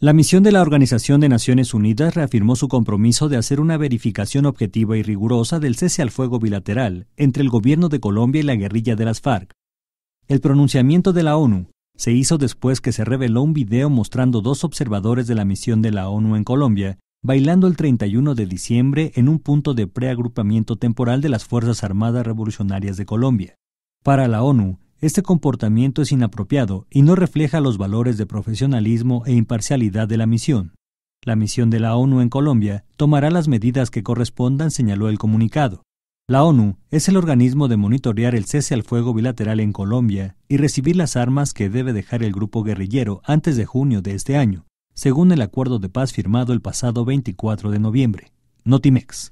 La misión de la Organización de Naciones Unidas reafirmó su compromiso de hacer una verificación objetiva y rigurosa del cese al fuego bilateral entre el gobierno de Colombia y la guerrilla de las FARC. El pronunciamiento de la ONU se hizo después que se reveló un video mostrando dos observadores de la misión de la ONU en Colombia bailando el 31 de diciembre en un punto de preagrupamiento temporal de las Fuerzas Armadas Revolucionarias de Colombia. Para la ONU, este comportamiento es inapropiado y no refleja los valores de profesionalismo e imparcialidad de la misión. La misión de la ONU en Colombia tomará las medidas que correspondan, señaló el comunicado. La ONU es el organismo de monitorear el cese al fuego bilateral en Colombia y recibir las armas que debe dejar el grupo guerrillero antes de junio de este año, según el acuerdo de paz firmado el pasado 24 de noviembre. Notimex.